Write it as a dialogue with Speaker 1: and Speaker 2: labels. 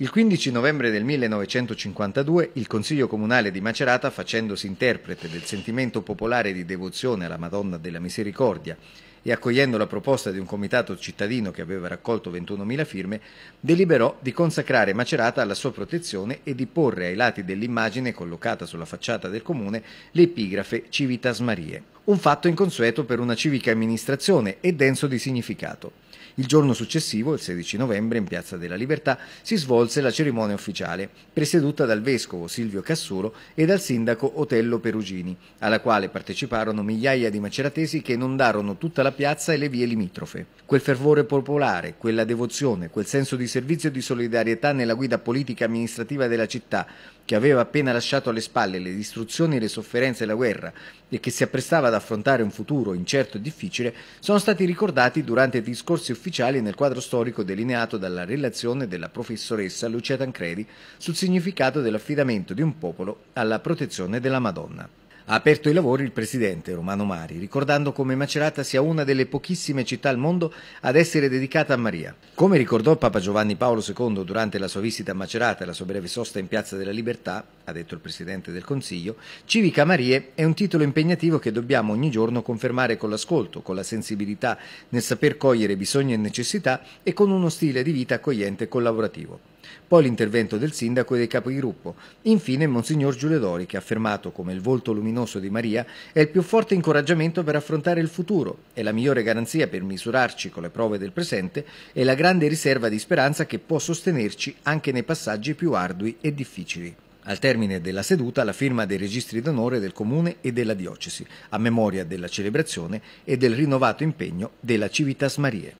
Speaker 1: Il 15 novembre del 1952 il Consiglio Comunale di Macerata, facendosi interprete del sentimento popolare di devozione alla Madonna della Misericordia e accogliendo la proposta di un comitato cittadino che aveva raccolto 21.000 firme, deliberò di consacrare Macerata alla sua protezione e di porre ai lati dell'immagine collocata sulla facciata del comune l'epigrafe Civitas Marie un fatto inconsueto per una civica amministrazione e denso di significato. Il giorno successivo, il 16 novembre, in Piazza della Libertà, si svolse la cerimonia ufficiale, presieduta dal vescovo Silvio Cassuro e dal sindaco Otello Perugini, alla quale parteciparono migliaia di maceratesi che inondarono tutta la piazza e le vie limitrofe. Quel fervore popolare, quella devozione, quel senso di servizio e di solidarietà nella guida politica amministrativa della città, che aveva appena lasciato alle spalle le distruzioni, le sofferenze e la guerra e che si apprestava ad affrontare un futuro incerto e difficile, sono stati ricordati durante i discorsi ufficiali nel quadro storico delineato dalla relazione della professoressa Lucia Tancredi sul significato dell'affidamento di un popolo alla protezione della Madonna. Ha aperto i lavori il presidente Romano Mari, ricordando come Macerata sia una delle pochissime città al mondo ad essere dedicata a Maria. Come ricordò Papa Giovanni Paolo II durante la sua visita a Macerata e la sua breve sosta in Piazza della Libertà, ha detto il Presidente del Consiglio, Civica Marie è un titolo impegnativo che dobbiamo ogni giorno confermare con l'ascolto, con la sensibilità nel saper cogliere bisogni e necessità e con uno stile di vita accogliente e collaborativo. Poi l'intervento del sindaco e dei capigruppo. Infine Monsignor Giulio Dori che ha affermato come il volto luminoso di Maria è il più forte incoraggiamento per affrontare il futuro e la migliore garanzia per misurarci con le prove del presente e la grande riserva di speranza che può sostenerci anche nei passaggi più ardui e difficili. Al termine della seduta la firma dei registri d'onore del Comune e della Diocesi, a memoria della celebrazione e del rinnovato impegno della Civitas Marie.